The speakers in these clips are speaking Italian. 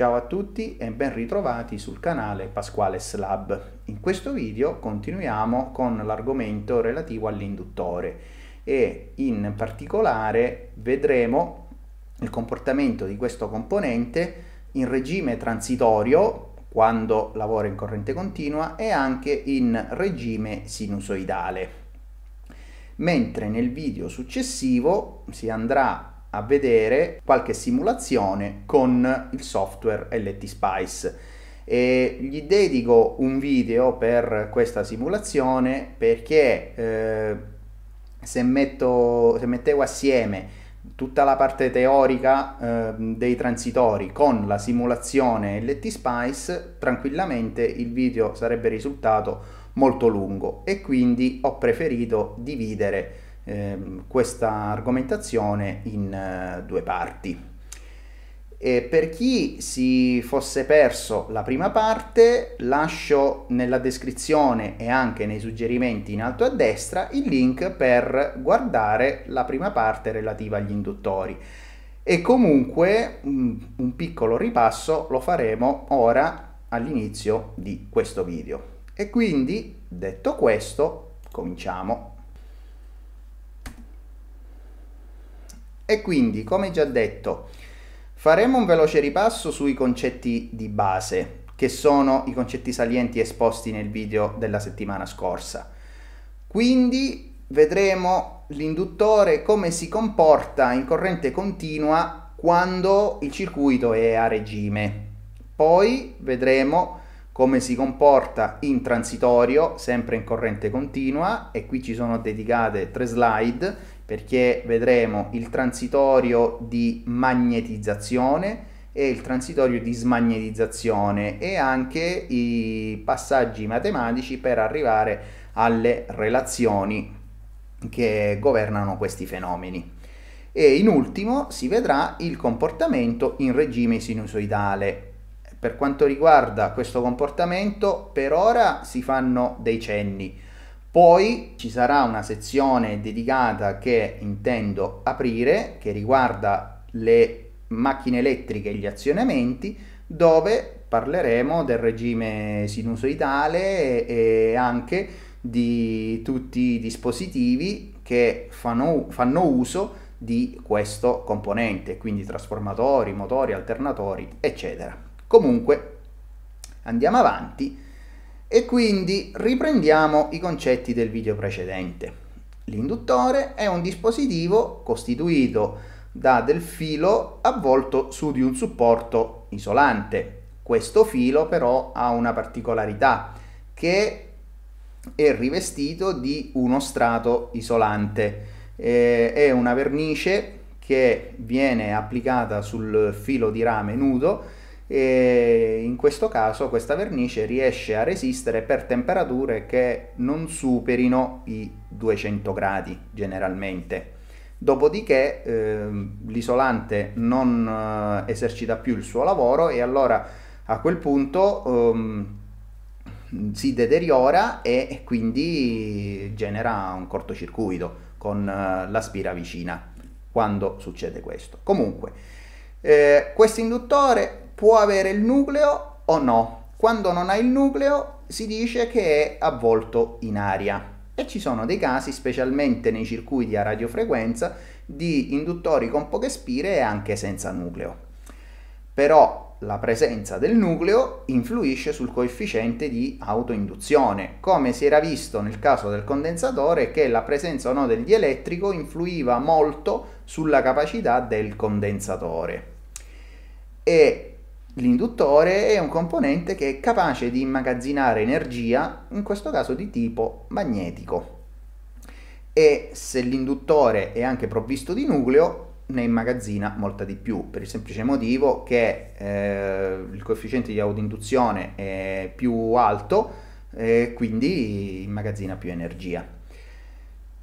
Ciao a tutti e ben ritrovati sul canale Pasquale Slab. In questo video continuiamo con l'argomento relativo all'induttore e in particolare vedremo il comportamento di questo componente in regime transitorio quando lavora in corrente continua e anche in regime sinusoidale. Mentre nel video successivo si andrà a vedere qualche simulazione con il software LT Spice e gli dedico un video per questa simulazione perché eh, se, metto, se mettevo assieme tutta la parte teorica eh, dei transitori con la simulazione LT Spice, tranquillamente il video sarebbe risultato molto lungo e quindi ho preferito dividere Ehm, questa argomentazione in eh, due parti. E per chi si fosse perso la prima parte, lascio nella descrizione e anche nei suggerimenti in alto a destra il link per guardare la prima parte relativa agli induttori. E comunque un piccolo ripasso lo faremo ora all'inizio di questo video. E quindi, detto questo, cominciamo. E quindi, come già detto, faremo un veloce ripasso sui concetti di base, che sono i concetti salienti esposti nel video della settimana scorsa. Quindi vedremo l'induttore come si comporta in corrente continua quando il circuito è a regime. Poi vedremo come si comporta in transitorio, sempre in corrente continua, e qui ci sono dedicate tre slide perché vedremo il transitorio di magnetizzazione e il transitorio di smagnetizzazione e anche i passaggi matematici per arrivare alle relazioni che governano questi fenomeni. E in ultimo si vedrà il comportamento in regime sinusoidale. Per quanto riguarda questo comportamento, per ora si fanno dei cenni poi ci sarà una sezione dedicata che intendo aprire che riguarda le macchine elettriche e gli azionamenti dove parleremo del regime sinusoidale e anche di tutti i dispositivi che fanno, fanno uso di questo componente, quindi trasformatori, motori, alternatori, eccetera. Comunque andiamo avanti e quindi riprendiamo i concetti del video precedente. L'induttore è un dispositivo costituito da del filo avvolto su di un supporto isolante. Questo filo però ha una particolarità che è rivestito di uno strato isolante. Eh, è una vernice che viene applicata sul filo di rame nudo e in questo caso questa vernice riesce a resistere per temperature che non superino i 200 gradi generalmente. Dopodiché eh, l'isolante non eh, esercita più il suo lavoro e allora a quel punto ehm, si deteriora e quindi genera un cortocircuito con eh, la spira vicina quando succede questo. Comunque, eh, questo induttore può avere il nucleo o no. Quando non ha il nucleo si dice che è avvolto in aria. E ci sono dei casi, specialmente nei circuiti a radiofrequenza, di induttori con poche spire e anche senza nucleo. Però la presenza del nucleo influisce sul coefficiente di autoinduzione, come si era visto nel caso del condensatore che la presenza o no del dielettrico influiva molto sulla capacità del condensatore. E L'induttore è un componente che è capace di immagazzinare energia, in questo caso di tipo magnetico. E se l'induttore è anche provvisto di nucleo, ne immagazzina molta di più, per il semplice motivo che eh, il coefficiente di autoinduzione è più alto e eh, quindi immagazzina più energia.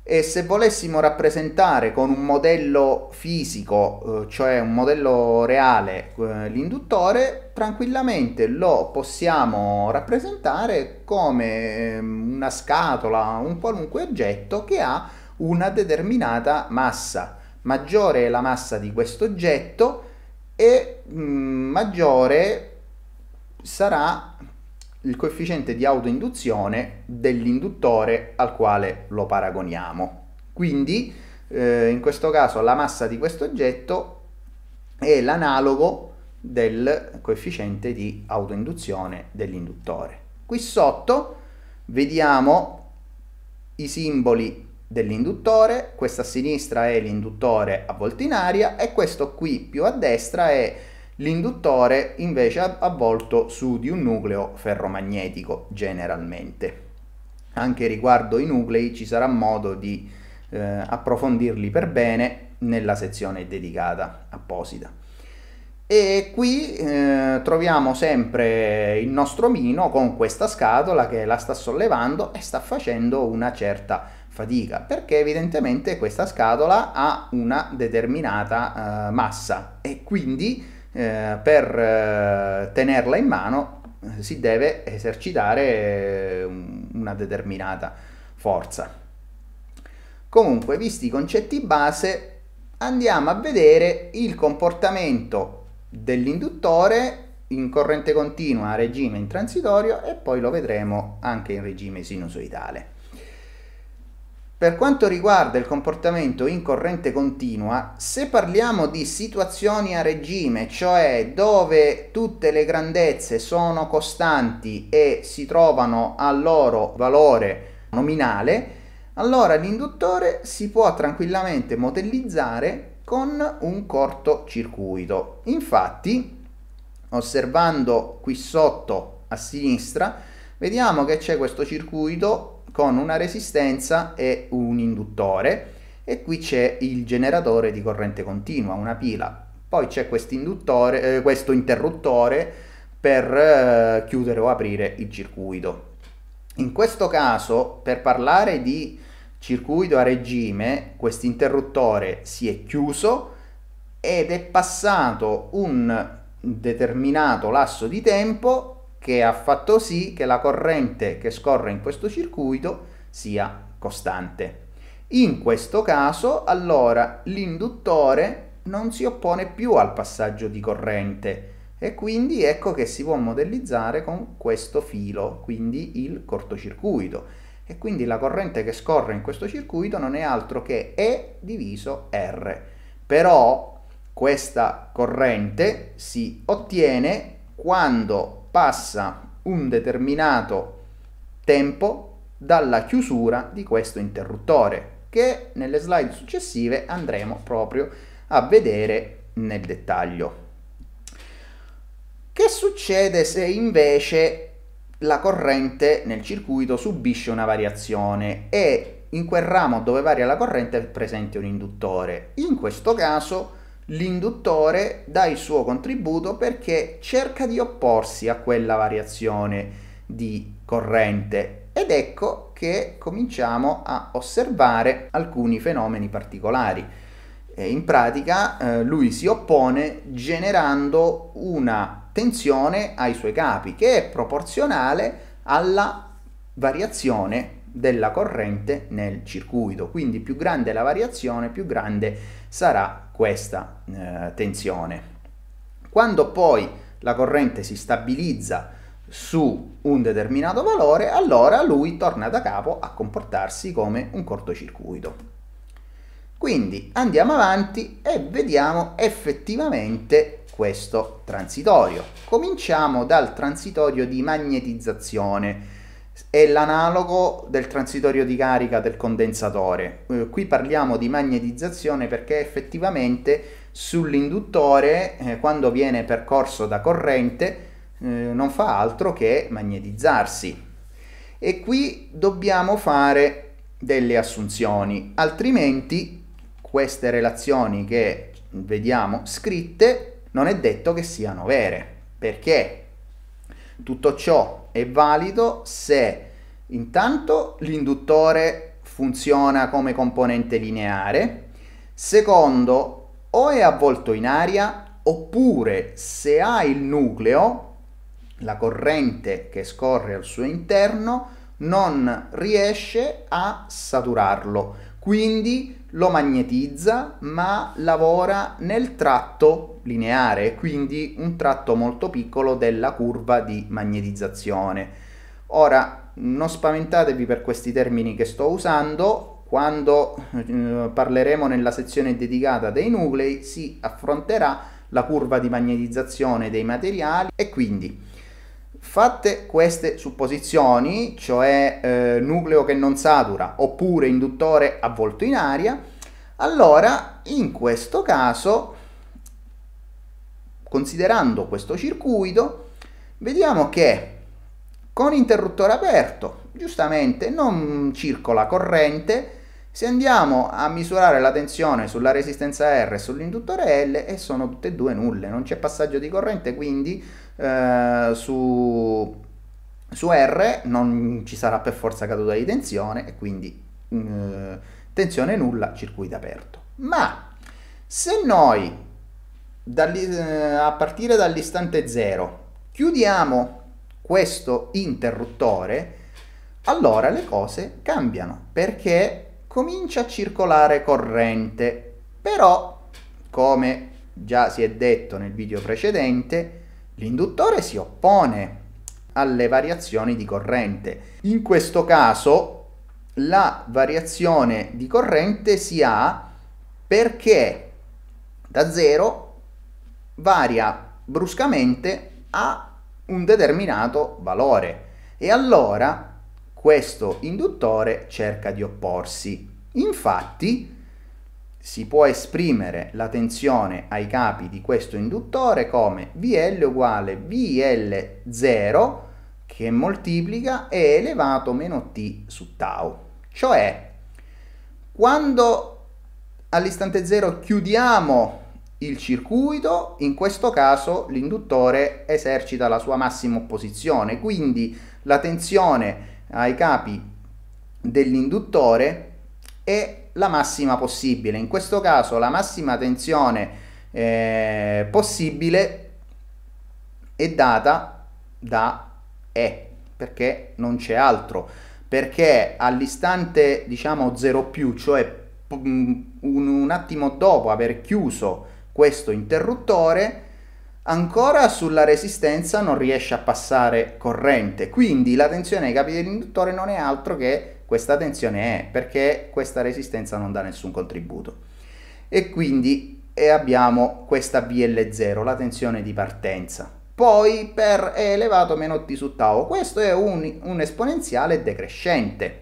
E se volessimo rappresentare con un modello fisico, eh, cioè un modello reale, eh, l'induttore, tranquillamente lo possiamo rappresentare come ehm, una scatola, un qualunque oggetto che ha una determinata massa. Maggiore è la massa di questo oggetto e mm, maggiore sarà il coefficiente di autoinduzione dell'induttore al quale lo paragoniamo. Quindi eh, in questo caso la massa di questo oggetto è l'analogo del coefficiente di autoinduzione dell'induttore. Qui sotto vediamo i simboli dell'induttore, questa a sinistra è l'induttore a volte in aria e questo qui più a destra è l'induttore invece è avvolto su di un nucleo ferromagnetico generalmente. Anche riguardo i nuclei ci sarà modo di eh, approfondirli per bene nella sezione dedicata apposita. E qui eh, troviamo sempre il nostro Mino con questa scatola che la sta sollevando e sta facendo una certa fatica perché evidentemente questa scatola ha una determinata eh, massa e quindi eh, per eh, tenerla in mano eh, si deve esercitare eh, una determinata forza. Comunque, visti i concetti base, andiamo a vedere il comportamento dell'induttore in corrente continua a regime transitorio e poi lo vedremo anche in regime sinusoidale. Per quanto riguarda il comportamento in corrente continua, se parliamo di situazioni a regime, cioè dove tutte le grandezze sono costanti e si trovano al loro valore nominale, allora l'induttore si può tranquillamente modellizzare con un cortocircuito. Infatti, osservando qui sotto a sinistra, vediamo che c'è questo circuito con una resistenza e un induttore e qui c'è il generatore di corrente continua, una pila. Poi c'è eh, questo interruttore per eh, chiudere o aprire il circuito. In questo caso, per parlare di circuito a regime, questo interruttore si è chiuso ed è passato un determinato lasso di tempo che ha fatto sì che la corrente che scorre in questo circuito sia costante. In questo caso allora l'induttore non si oppone più al passaggio di corrente e quindi ecco che si può modellizzare con questo filo, quindi il cortocircuito. E quindi la corrente che scorre in questo circuito non è altro che E diviso R. Però questa corrente si ottiene quando passa un determinato tempo dalla chiusura di questo interruttore che nelle slide successive andremo proprio a vedere nel dettaglio. Che succede se invece la corrente nel circuito subisce una variazione e in quel ramo dove varia la corrente è presente un induttore? In questo caso l'induttore dà il suo contributo perché cerca di opporsi a quella variazione di corrente ed ecco che cominciamo a osservare alcuni fenomeni particolari. in pratica eh, lui si oppone generando una tensione ai suoi capi che è proporzionale alla variazione della corrente nel circuito. Quindi più grande la variazione, più grande sarà questa eh, tensione. Quando poi la corrente si stabilizza su un determinato valore, allora lui torna da capo a comportarsi come un cortocircuito. Quindi andiamo avanti e vediamo effettivamente questo transitorio. Cominciamo dal transitorio di magnetizzazione è l'analogo del transitorio di carica del condensatore. Eh, qui parliamo di magnetizzazione perché effettivamente sull'induttore eh, quando viene percorso da corrente eh, non fa altro che magnetizzarsi. E qui dobbiamo fare delle assunzioni, altrimenti queste relazioni che vediamo scritte non è detto che siano vere, perché tutto ciò è valido se intanto l'induttore funziona come componente lineare, secondo o è avvolto in aria oppure se ha il nucleo, la corrente che scorre al suo interno non riesce a saturarlo, quindi lo magnetizza ma lavora nel tratto lineare, quindi un tratto molto piccolo della curva di magnetizzazione. Ora, non spaventatevi per questi termini che sto usando, quando eh, parleremo nella sezione dedicata dei nuclei si affronterà la curva di magnetizzazione dei materiali e quindi Fatte queste supposizioni, cioè eh, nucleo che non satura oppure induttore avvolto in aria, allora in questo caso, considerando questo circuito, vediamo che con interruttore aperto, giustamente non circola corrente, se andiamo a misurare la tensione sulla resistenza R e sull'induttore L e sono tutte e due nulle, non c'è passaggio di corrente, quindi eh, su, su, R non ci sarà per forza caduta di tensione e quindi eh, tensione nulla, circuito aperto. Ma se noi eh, a partire dall'istante 0 chiudiamo questo interruttore, allora le cose cambiano perché comincia a circolare corrente. Però, come già si è detto nel video precedente, L'induttore si oppone alle variazioni di corrente. In questo caso la variazione di corrente si ha perché da 0 varia bruscamente a un determinato valore e allora questo induttore cerca di opporsi. Infatti si può esprimere la tensione ai capi di questo induttore come VL uguale VL0 che moltiplica e elevato meno t su tau. Cioè, quando all'istante 0 chiudiamo il circuito, in questo caso l'induttore esercita la sua massima opposizione, quindi la tensione ai capi dell'induttore è la massima possibile. In questo caso la massima tensione eh, possibile è data da E, perché non c'è altro, perché all'istante diciamo 0 più, cioè mm, un, attimo dopo aver chiuso questo interruttore, ancora sulla resistenza non riesce a passare corrente, quindi la tensione ai capi dell'induttore non è altro che questa tensione è, perché questa resistenza non dà nessun contributo. E quindi e eh, abbiamo questa vl 0 la tensione di partenza. Poi per E elevato meno T su tau, questo è un, un esponenziale decrescente.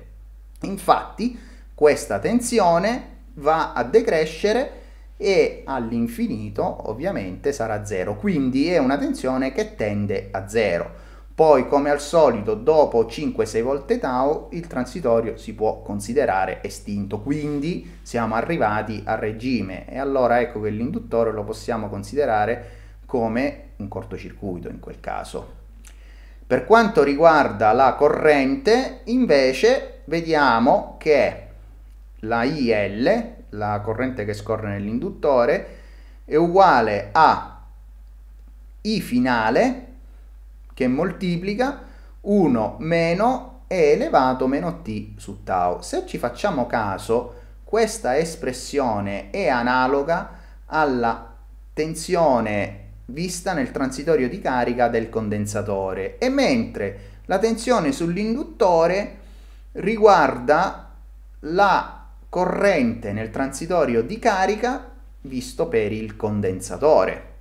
Infatti questa tensione va a decrescere e all'infinito ovviamente sarà 0, quindi è una tensione che tende a 0. Poi, come al solito, dopo 5-6 volte tau, il transitorio si può considerare estinto. Quindi siamo arrivati al regime e allora ecco che l'induttore lo possiamo considerare come un cortocircuito in quel caso. Per quanto riguarda la corrente, invece, vediamo che la IL, la corrente che scorre nell'induttore, è uguale a I finale che moltiplica 1 meno e elevato meno t su tau. Se ci facciamo caso, questa espressione è analoga alla tensione vista nel transitorio di carica del condensatore e mentre la tensione sull'induttore riguarda la corrente nel transitorio di carica visto per il condensatore.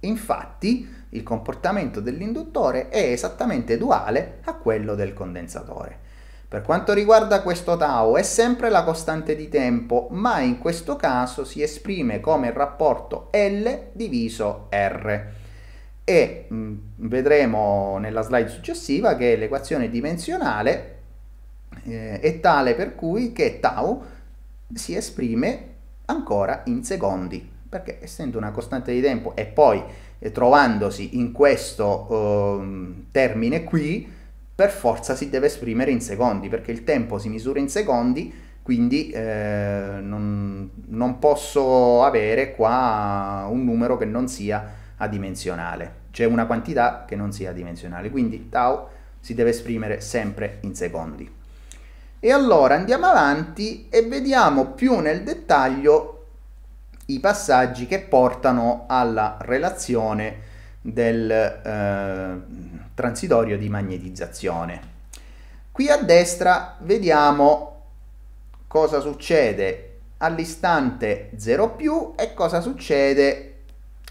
Infatti, il comportamento dell'induttore è esattamente duale a quello del condensatore. Per quanto riguarda questo tau è sempre la costante di tempo, ma in questo caso si esprime come il rapporto L diviso R. E mh, mm, vedremo nella slide successiva che l'equazione dimensionale eh, è tale per cui che tau si esprime ancora in secondi, perché essendo una costante di tempo e poi trovandosi in questo eh, termine qui, per forza si deve esprimere in secondi, perché il tempo si misura in secondi, quindi eh, non, non posso avere qua un numero che non sia adimensionale, c'è una quantità che non sia adimensionale, quindi tau si deve esprimere sempre in secondi. E allora andiamo avanti e vediamo più nel dettaglio i passaggi che portano alla relazione del eh, transitorio di magnetizzazione. Qui a destra vediamo cosa succede all'istante 0 più e cosa succede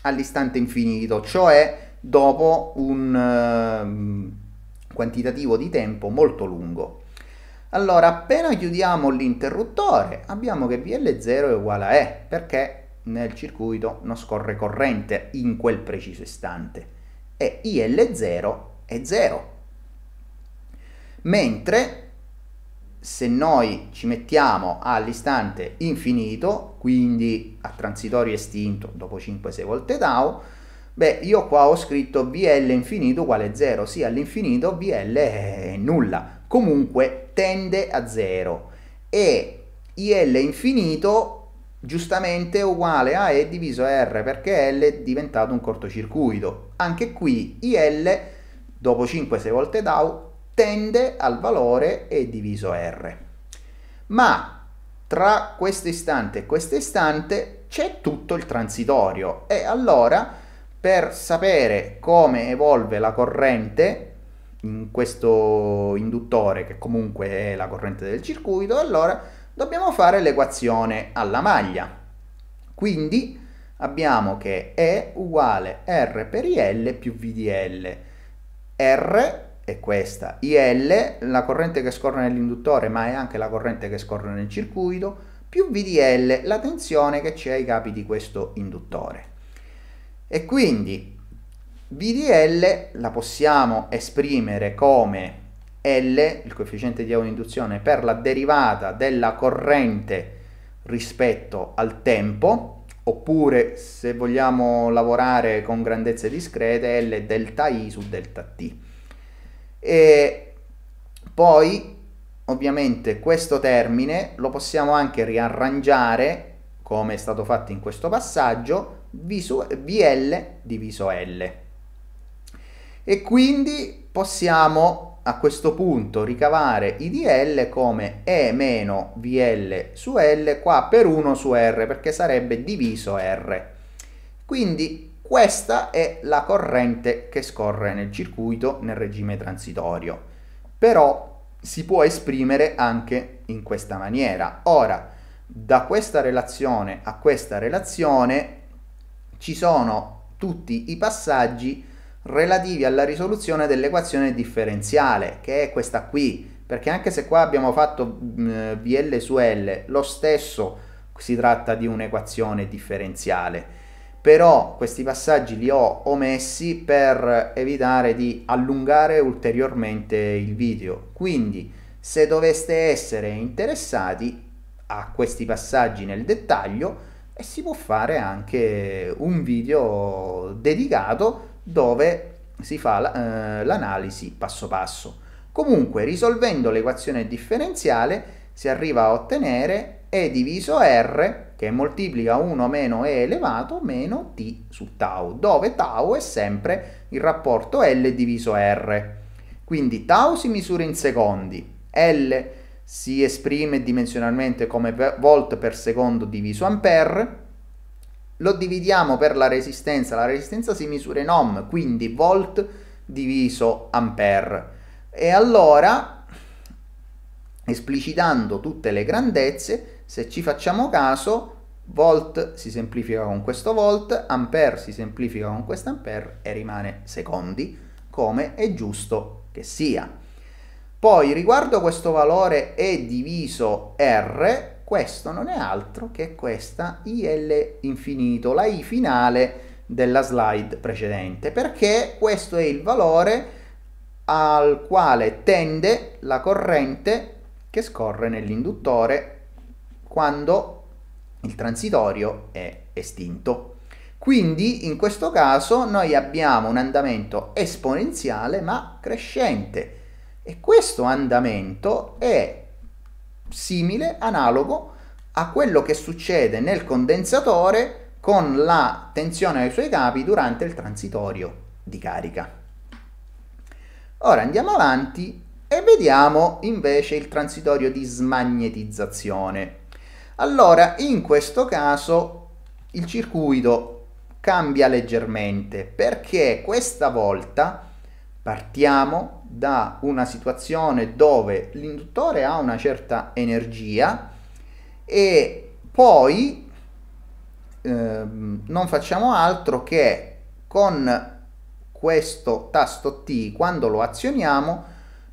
all'istante infinito, cioè dopo un eh, quantitativo di tempo molto lungo. Allora, appena chiudiamo l'interruttore, abbiamo che VL0 è uguale a E, perché nel circuito non scorre corrente in quel preciso istante e IL0 è 0. Mentre se noi ci mettiamo all'istante infinito, quindi a transitorio estinto dopo 5-6 volte tau, beh, io qua ho scritto VL infinito uguale 0, sì, all'infinito VL è nulla, comunque tende a 0 e IL infinito giustamente uguale a E diviso R perché L è diventato un cortocircuito. Anche qui IL dopo 5-6 volte tau tende al valore E diviso R. Ma tra questo istante e questo istante c'è tutto il transitorio e allora per sapere come evolve la corrente in questo induttore che comunque è la corrente del circuito, allora dobbiamo fare l'equazione alla maglia. Quindi abbiamo che E uguale R per IL più V di L. R è questa, IL, la corrente che scorre nell'induttore, ma è anche la corrente che scorre nel circuito, più V di L, la tensione che c'è ai capi di questo induttore. E quindi VDL la possiamo esprimere come l, il coefficiente di autoinduzione, per la derivata della corrente rispetto al tempo, oppure se vogliamo lavorare con grandezze discrete, L delta I su delta T. E poi, ovviamente, questo termine lo possiamo anche riarrangiare, come è stato fatto in questo passaggio, VL diviso L. E quindi possiamo a questo punto ricavare i DL come E meno VL su L qua per 1 su R perché sarebbe diviso R. Quindi questa è la corrente che scorre nel circuito nel regime transitorio. Però si può esprimere anche in questa maniera. Ora, da questa relazione a questa relazione ci sono tutti i passaggi relativi alla risoluzione dell'equazione differenziale, che è questa qui, perché anche se qua abbiamo fatto mm, VL su L, lo stesso si tratta di un'equazione differenziale. Però questi passaggi li ho omessi per evitare di allungare ulteriormente il video. Quindi se doveste essere interessati a questi passaggi nel dettaglio, eh, si può fare anche un video dedicato dove si fa eh, l'analisi passo passo. Comunque, risolvendo l'equazione differenziale, si arriva a ottenere E diviso R, che moltiplica 1 meno E elevato, meno T su tau, dove tau è sempre il rapporto L diviso R. Quindi tau si misura in secondi, L si esprime dimensionalmente come volt per secondo diviso ampere, lo dividiamo per la resistenza, la resistenza si misura in ohm, quindi volt diviso ampere. E allora, esplicitando tutte le grandezze, se ci facciamo caso, volt si semplifica con questo volt, ampere si semplifica con questo ampere e rimane secondi, come è giusto che sia. Poi riguardo questo valore E diviso R, questo non è altro che questa IL infinito, la I finale della slide precedente, perché questo è il valore al quale tende la corrente che scorre nell'induttore quando il transitorio è estinto. Quindi in questo caso noi abbiamo un andamento esponenziale ma crescente e questo andamento è simile, analogo a quello che succede nel condensatore con la tensione ai suoi capi durante il transitorio di carica. Ora andiamo avanti e vediamo invece il transitorio di smagnetizzazione. Allora, in questo caso il circuito cambia leggermente perché questa volta partiamo da una situazione dove l'induttore ha una certa energia e poi ehm, non facciamo altro che con questo tasto T quando lo azioniamo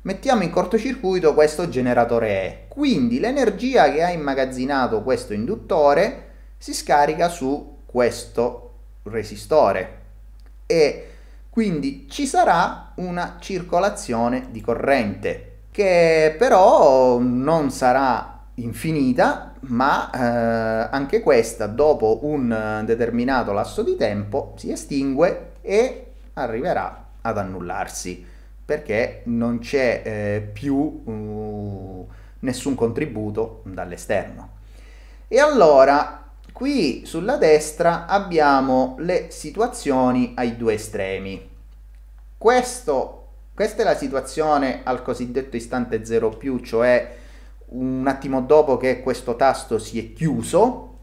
mettiamo in cortocircuito questo generatore E quindi l'energia che ha immagazzinato questo induttore si scarica su questo resistore e quindi ci sarà una circolazione di corrente che però non sarà infinita, ma eh, anche questa dopo un determinato lasso di tempo si estingue e arriverà ad annullarsi perché non c'è eh, più uh, nessun contributo dall'esterno. E allora Qui sulla destra abbiamo le situazioni ai due estremi. Questo, questa è la situazione al cosiddetto istante 0 più, cioè un attimo dopo che questo tasto si è chiuso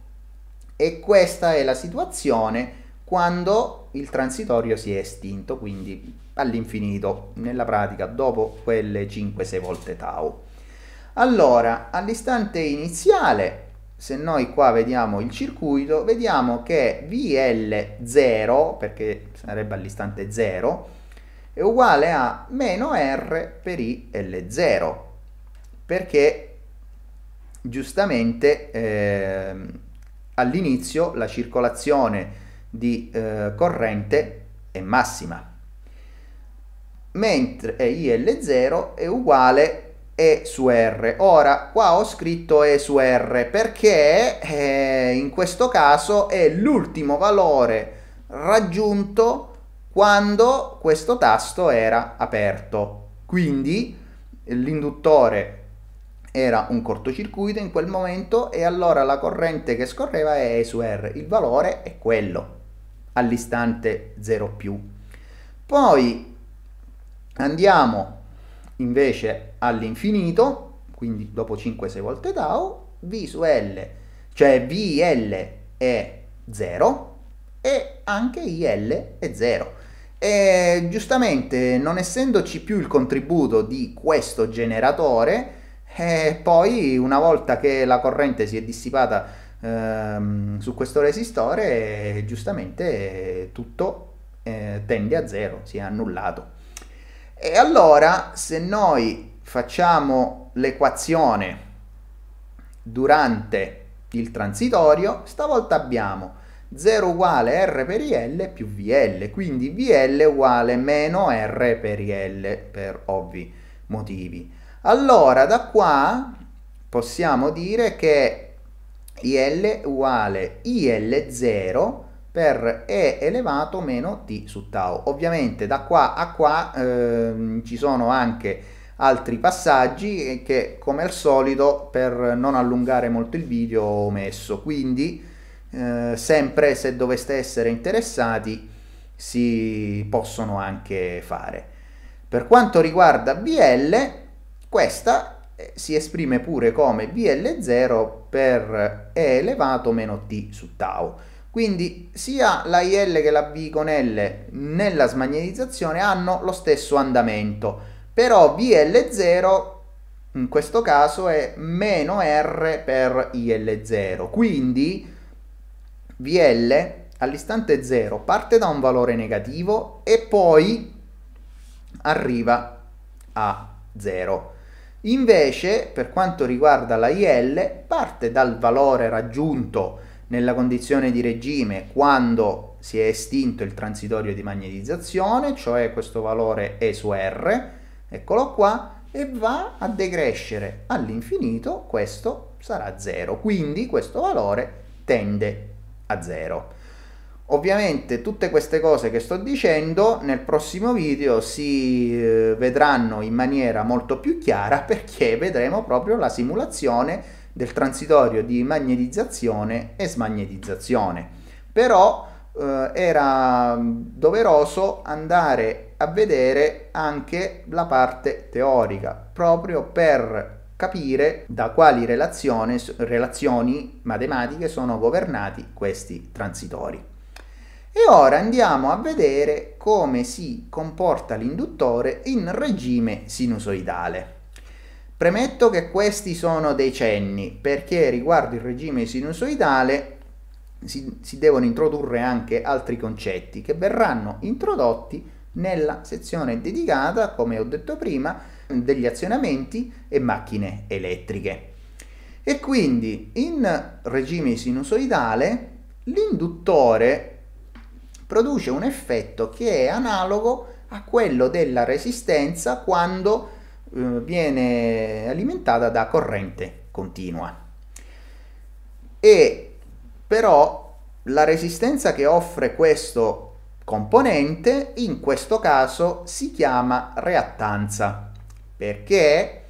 e questa è la situazione quando il transitorio si è estinto, quindi all'infinito, nella pratica dopo quelle 5-6 volte tau. Allora, all'istante iniziale se noi qua vediamo il circuito, vediamo che VL0, perché sarebbe all'istante 0, è uguale a meno R per IL0, perché giustamente eh, all'inizio la circolazione di eh, corrente è massima, mentre IL0 è uguale a e su R. Ora, qua ho scritto E su R perché eh, in questo caso è l'ultimo valore raggiunto quando questo tasto era aperto. Quindi l'induttore era un cortocircuito in quel momento e allora la corrente che scorreva è E su R. Il valore è quello all'istante 0 più. Poi andiamo invece all'infinito, quindi dopo 5-6 volte tau, V su L, cioè VL è 0 e anche IL è 0. E giustamente, non essendoci più il contributo di questo generatore, eh, poi una volta che la corrente si è dissipata ehm, su questo resistore, eh, giustamente eh, tutto eh, tende a 0, si è annullato. E allora se noi facciamo l'equazione durante il transitorio, stavolta abbiamo 0 uguale r per il più vl, quindi vl uguale meno r per il per ovvi motivi. Allora da qua possiamo dire che il uguale il0 per E elevato meno T su tau. Ovviamente da qua a qua ehm, ci sono anche altri passaggi che come al solito per non allungare molto il video ho messo. quindi eh, sempre se doveste essere interessati si possono anche fare. Per quanto riguarda BL, questa eh, si esprime pure come BL0 per E elevato meno T su tau. Quindi sia la IL che la V con L nella smagnetizzazione hanno lo stesso andamento, però VL0 in questo caso è meno R per IL0. Quindi VL all'istante 0 parte da un valore negativo e poi arriva a 0. Invece, per quanto riguarda la IL, parte dal valore raggiunto nella condizione di regime quando si è estinto il transitorio di magnetizzazione, cioè questo valore E su R, eccolo qua, e va a decrescere all'infinito, questo sarà 0, quindi questo valore tende a 0. Ovviamente tutte queste cose che sto dicendo nel prossimo video si eh, vedranno in maniera molto più chiara perché vedremo proprio la simulazione del transitorio di magnetizzazione e smagnetizzazione. Però eh, era doveroso andare a vedere anche la parte teorica, proprio per capire da quali relazioni matematiche sono governati questi transitori. E ora andiamo a vedere come si comporta l'induttore in regime sinusoidale. Premetto che questi sono dei cenni perché riguardo il regime sinusoidale si, si, devono introdurre anche altri concetti che verranno introdotti nella sezione dedicata, come ho detto prima, degli azionamenti e macchine elettriche. E quindi in regime sinusoidale l'induttore produce un effetto che è analogo a quello della resistenza quando eh, viene alimentata da corrente continua. E però la resistenza che offre questo componente in questo caso si chiama reattanza perché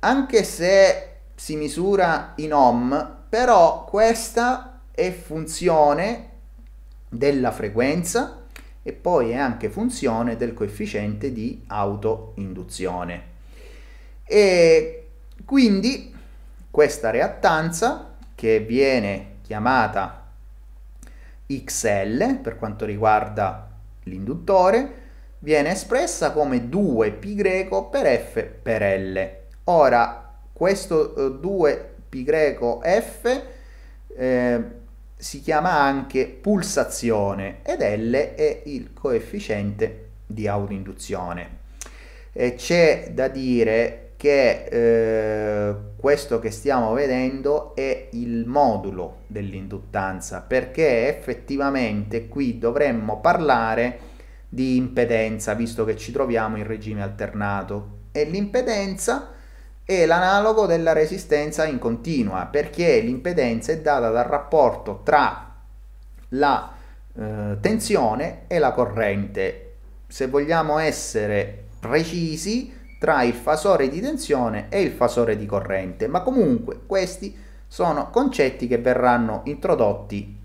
anche se si misura in ohm però questa è funzione della frequenza e poi è anche funzione del coefficiente di autoinduzione e quindi questa reattanza, che viene chiamata XL per quanto riguarda l'induttore, viene espressa come 2π per F per L. Ora, questo 2π eh, F eh, si chiama anche pulsazione ed L è il coefficiente di autoinduzione. C'è da dire che eh, questo che stiamo vedendo è il modulo dell'induttanza perché effettivamente qui dovremmo parlare di impedenza visto che ci troviamo in regime alternato e l'impedenza è l'analogo della resistenza in continua perché l'impedenza è data dal rapporto tra la eh, tensione e la corrente se vogliamo essere precisi tra il fasore di tensione e il fasore di corrente, ma comunque questi sono concetti che verranno introdotti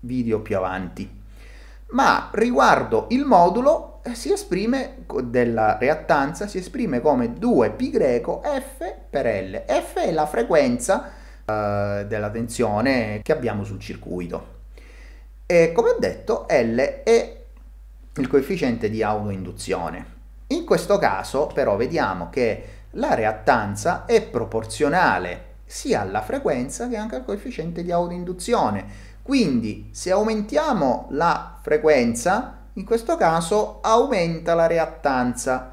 video più avanti. Ma riguardo il modulo eh, si esprime della reattanza si esprime come 2π greco f per L. F è la frequenza eh, della tensione che abbiamo sul circuito. E come ho detto L è il coefficiente di autoinduzione. In questo caso però vediamo che la reattanza è proporzionale sia alla frequenza che anche al coefficiente di autoinduzione. Quindi se aumentiamo la frequenza, in questo caso aumenta la reattanza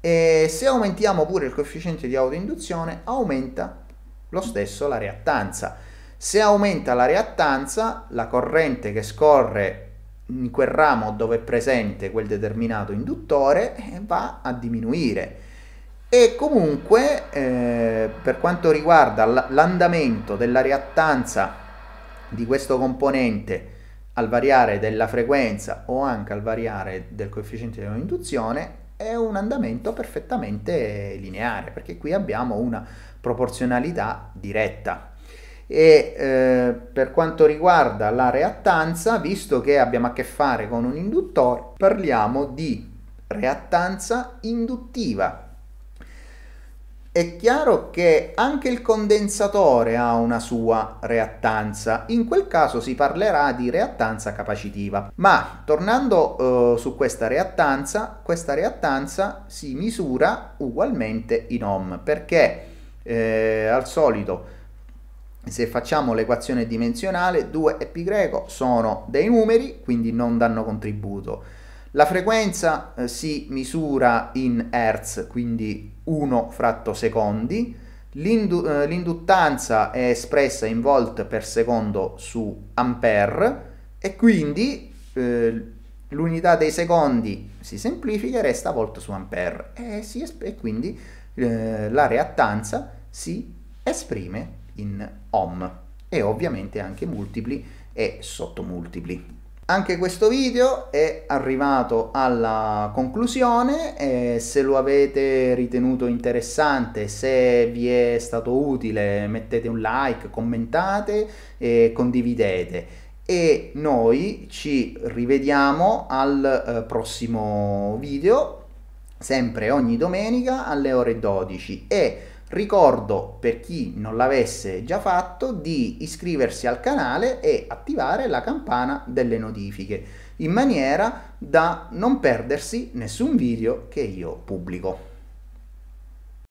e se aumentiamo pure il coefficiente di autoinduzione aumenta lo stesso la reattanza. Se aumenta la reattanza, la corrente che scorre in quel ramo dove è presente quel determinato induttore eh, va a diminuire. E comunque eh, per quanto riguarda l'andamento della reattanza di questo componente al variare della frequenza o anche al variare del coefficiente di induzione è un andamento perfettamente lineare perché qui abbiamo una proporzionalità diretta e eh, per quanto riguarda la reattanza, visto che abbiamo a che fare con un induttore, parliamo di reattanza induttiva. È chiaro che anche il condensatore ha una sua reattanza, in quel caso si parlerà di reattanza capacitiva. Ma tornando eh, su questa reattanza, questa reattanza si misura ugualmente in ohm, perché eh, al solito se facciamo l'equazione dimensionale 2 e π sono dei numeri, quindi non danno contributo. La frequenza eh, si misura in hertz, quindi 1 fratto secondi. Eh, l'induttanza è espressa in volt per secondo su ampere e quindi eh, l'unità dei secondi si semplifica e resta volt su ampere e, e quindi eh, la reattanza si esprime in om e ovviamente anche multipli e sottomultipli. Anche questo video è arrivato alla conclusione, eh, se lo avete ritenuto interessante, se vi è stato utile mettete un like, commentate e condividete e noi ci rivediamo al eh, prossimo video, sempre ogni domenica alle ore 12 e Ricordo per chi non l'avesse già fatto di iscriversi al canale e attivare la campana delle notifiche in maniera da non perdersi nessun video che io pubblico.